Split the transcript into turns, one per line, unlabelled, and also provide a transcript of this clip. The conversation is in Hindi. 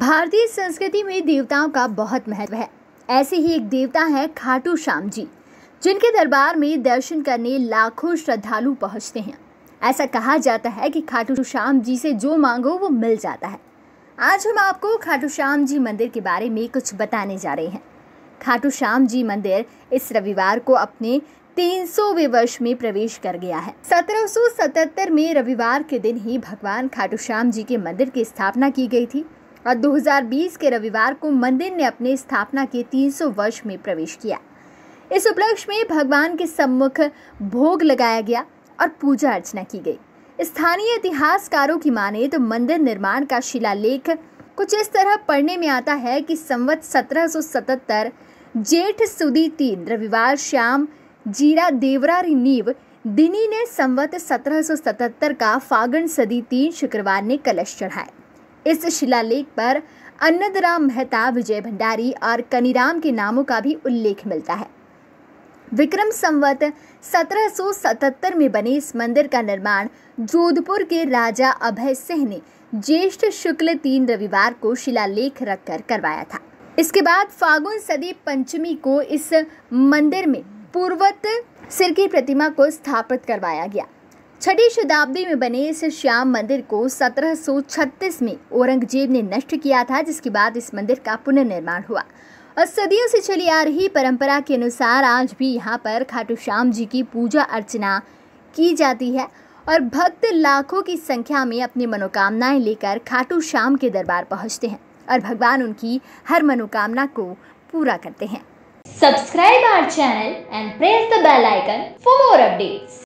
भारतीय संस्कृति में देवताओं का बहुत महत्व है ऐसे ही एक देवता है खाटू श्याम जी जिनके दरबार में दर्शन करने लाखों श्रद्धालु पहुंचते हैं ऐसा कहा जाता है कि खाटू श्याम जी से जो मांगो वो मिल जाता है आज हम आपको खाटू श्याम जी मंदिर के बारे में कुछ बताने जा रहे हैं खाटू श्याम जी मंदिर इस रविवार को अपने तीन वर्ष में प्रवेश कर गया है 1777 में रविवार के दिन ही भगवान खाटू श्याम जी के मंदिर की स्थापना की गई थी और 2020 के रविवार को मंदिर ने अपने स्थापना के 300 वर्ष में प्रवेश किया इस उपलक्ष्य में भगवान के सम्मुख भोग लगाया गया और पूजा अर्चना की गई स्थानीय इतिहासकारों की माने तो मंदिर निर्माण का शिलालेख कुछ इस तरह पढ़ने में आता है कि संवत 1777 जेठ सुदी तीन रविवार श्याम जीरा देवरारी नीव दिनी ने संवत 1777 का फागण सदी तीन शुक्रवार ने कलश चढ़ाए इस शिलालेख पर अन्नदराम मेहता विजय भंडारी और कनीराम के नामों का भी उल्लेख मिलता है विक्रम संवत 1777 में बने इस मंदिर का निर्माण जोधपुर के राजा अभय सिंह ने ज्येष्ठ शुक्ल तीन रविवार को शिलालेख रखकर करवाया था इसके बाद फागुन सदी पंचमी को इस मंदिर में पूर्वत सिर की प्रतिमा को स्थापित करवाया गया छठी शताब्दी में बने इस श्याम मंदिर को 1736 में औरंगजेब ने नष्ट किया था जिसके बाद इस मंदिर का पुनर्निर्माण हुआ और सदियों से चली आ रही परंपरा के अनुसार आज भी यहाँ पर खाटू श्याम जी की पूजा अर्चना की जाती है और भक्त लाखों की संख्या में अपनी मनोकामनाएं लेकर खाटू श्याम के दरबार पहुँचते हैं और भगवान उनकी हर मनोकामना को पूरा करते हैं subscribe our channel and press the bell icon for more updates